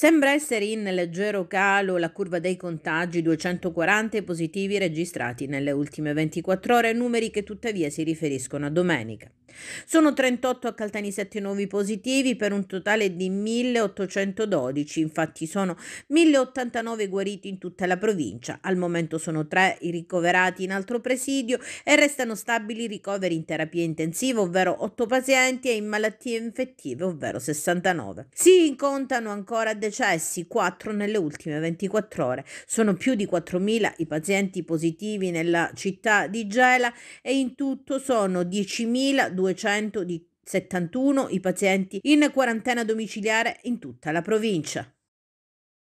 Sembra essere in leggero calo la curva dei contagi, 240 positivi registrati nelle ultime 24 ore, numeri che tuttavia si riferiscono a domenica. Sono 38 a acaltanisetti nuovi positivi per un totale di 1812, infatti sono 1089 guariti in tutta la provincia. Al momento sono 3 i ricoverati in altro presidio e restano stabili i ricoveri in terapia intensiva, ovvero 8 pazienti e in malattie infettive, ovvero 69. Si incontrano ancora decessi, 4 nelle ultime 24 ore. Sono più di 4.000 i pazienti positivi nella città di Gela e in tutto sono 10.000 271 i pazienti in quarantena domiciliare in tutta la provincia.